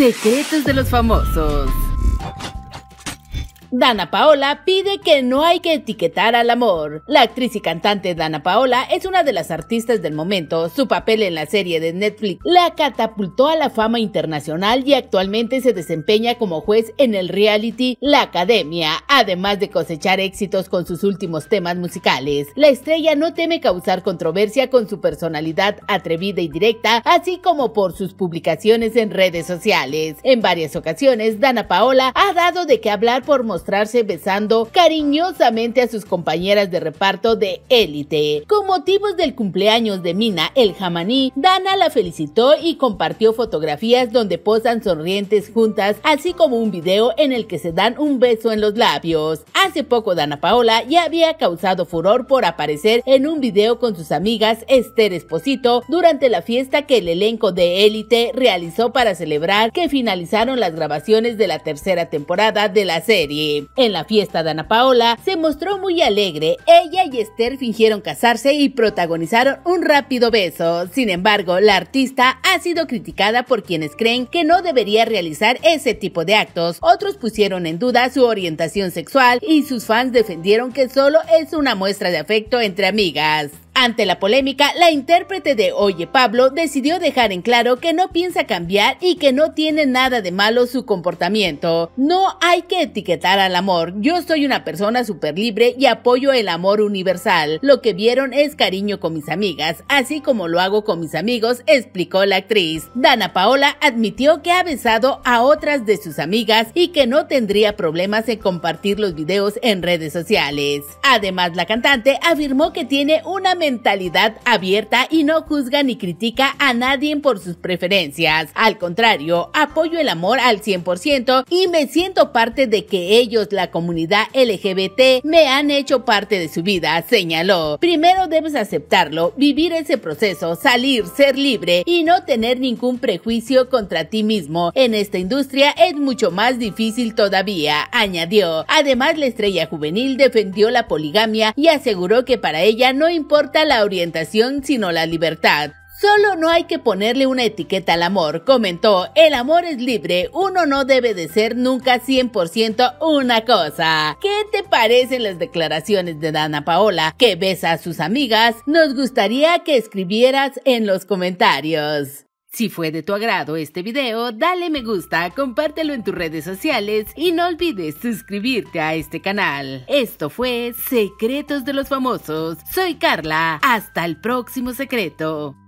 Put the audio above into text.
Secretos de los famosos. Dana Paola pide que no hay que etiquetar al amor. La actriz y cantante Dana Paola es una de las artistas del momento. Su papel en la serie de Netflix la catapultó a la fama internacional y actualmente se desempeña como juez en el reality La Academia, además de cosechar éxitos con sus últimos temas musicales. La estrella no teme causar controversia con su personalidad atrevida y directa, así como por sus publicaciones en redes sociales. En varias ocasiones, Dana Paola ha dado de qué hablar por mostrarse besando cariñosamente a sus compañeras de reparto de élite. Con motivos del cumpleaños de Mina, el jamaní, Dana la felicitó y compartió fotografías donde posan sonrientes juntas, así como un video en el que se dan un beso en los labios. Hace poco Dana Paola ya había causado furor por aparecer en un video con sus amigas Esther Esposito durante la fiesta que el elenco de élite realizó para celebrar que finalizaron las grabaciones de la tercera temporada de la serie. En la fiesta de Ana Paola se mostró muy alegre. Ella y Esther fingieron casarse y protagonizaron un rápido beso. Sin embargo, la artista ha sido criticada por quienes creen que no debería realizar ese tipo de actos. Otros pusieron en duda su orientación sexual y sus fans defendieron que solo es una muestra de afecto entre amigas. Ante la polémica, la intérprete de Oye Pablo decidió dejar en claro que no piensa cambiar y que no tiene nada de malo su comportamiento. No hay que etiquetar al amor. Yo soy una persona súper libre y apoyo el amor universal. Lo que vieron es cariño con mis amigas, así como lo hago con mis amigos, explicó la actriz. Dana Paola admitió que ha besado a otras de sus amigas y que no tendría problemas en compartir los videos en redes sociales. Además, la cantante afirmó que tiene una mentalidad abierta y no juzga ni critica a nadie por sus preferencias. Al contrario, apoyo el amor al 100% y me siento parte de que ellos, la comunidad LGBT, me han hecho parte de su vida, señaló. Primero debes aceptarlo, vivir ese proceso, salir, ser libre y no tener ningún prejuicio contra ti mismo. En esta industria es mucho más difícil todavía, añadió. Además, la estrella juvenil defendió la poligamia y aseguró que para ella no importa la orientación sino la libertad. Solo no hay que ponerle una etiqueta al amor, comentó. El amor es libre, uno no debe de ser nunca 100% una cosa. ¿Qué te parecen las declaraciones de Dana Paola, que besa a sus amigas? Nos gustaría que escribieras en los comentarios. Si fue de tu agrado este video, dale me gusta, compártelo en tus redes sociales y no olvides suscribirte a este canal. Esto fue Secretos de los Famosos. Soy Carla. Hasta el próximo secreto.